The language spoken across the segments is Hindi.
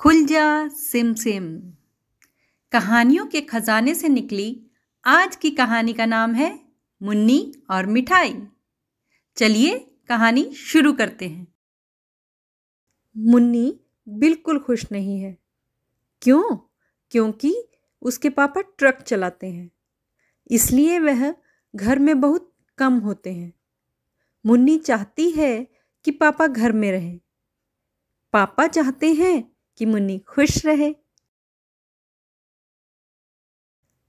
खुल जा सिम सिम कहानियों के खजाने से निकली आज की कहानी का नाम है मुन्नी और मिठाई चलिए कहानी शुरू करते हैं मुन्नी बिल्कुल खुश नहीं है क्यों क्योंकि उसके पापा ट्रक चलाते हैं इसलिए वह घर में बहुत कम होते हैं मुन्नी चाहती है कि पापा घर में रहें पापा चाहते हैं कि मुन्नी खुश रहे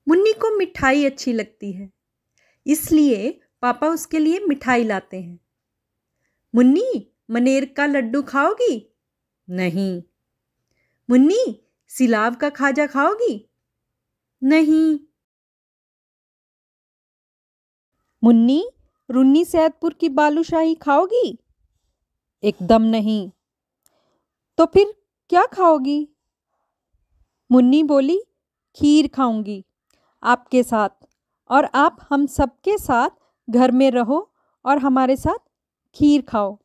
मुन्नी को मिठाई अच्छी लगती है इसलिए पापा उसके लिए मिठाई लाते हैं मुन्नी मनेर का लड्डू खाओगी नहीं मुन्नी सिलाव का खाजा खाओगी नहीं मुन्नी रुन्नी सैदपुर की बालूशाही खाओगी एकदम नहीं तो फिर क्या खाओगी मुन्नी बोली खीर खाऊंगी आपके साथ और आप हम सबके साथ घर में रहो और हमारे साथ खीर खाओ